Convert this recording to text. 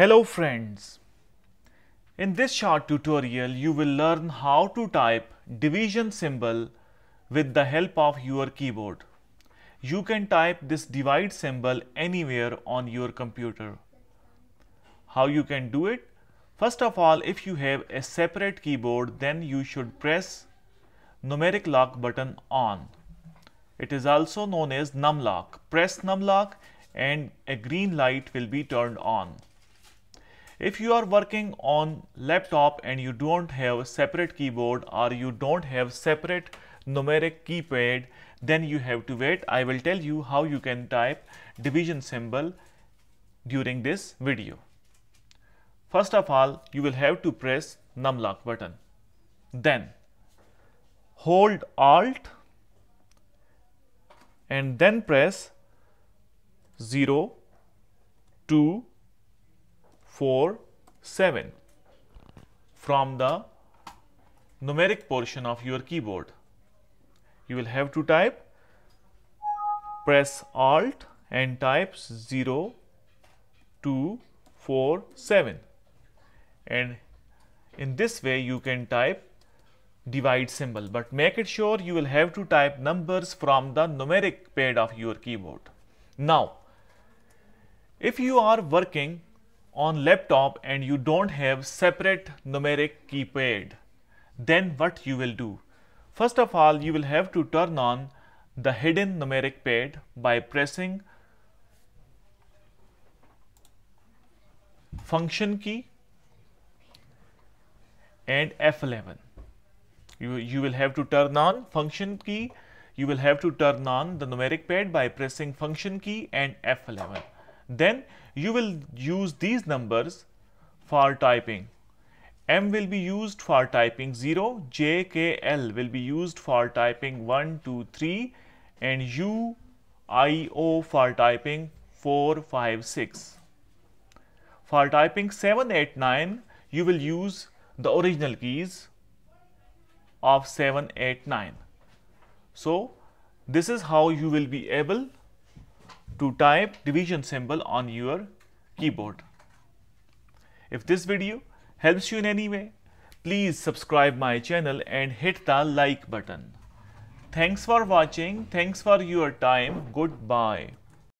Hello friends. In this short tutorial, you will learn how to type division symbol with the help of your keyboard. You can type this divide symbol anywhere on your computer. How you can do it? First of all, if you have a separate keyboard, then you should press numeric lock button on. It is also known as num lock. Press num lock and a green light will be turned on. If you are working on laptop and you don't have separate keyboard or you don't have separate numeric keypad, then you have to wait. I will tell you how you can type division symbol during this video. First of all, you will have to press num lock button. Then hold alt and then press 0, 2, 4, 7 from the numeric portion of your keyboard. You will have to type, press Alt and type 0, 2, 4, 7 and in this way you can type divide symbol but make it sure you will have to type numbers from the numeric pad of your keyboard. Now if you are working on laptop and you don't have separate numeric keypad then what you will do first of all you will have to turn on the hidden numeric pad by pressing function key and F11 you, you will have to turn on function key you will have to turn on the numeric pad by pressing function key and F11 then you will use these numbers for typing. M will be used for typing 0, J, K, L will be used for typing 1, 2, 3 and U, I, O for typing 4, 5, 6. For typing 7, 8, 9 you will use the original keys of 7, 8, 9. So this is how you will be able to type division symbol on your keyboard. If this video helps you in any way, please subscribe my channel and hit the like button. Thanks for watching. Thanks for your time. Goodbye.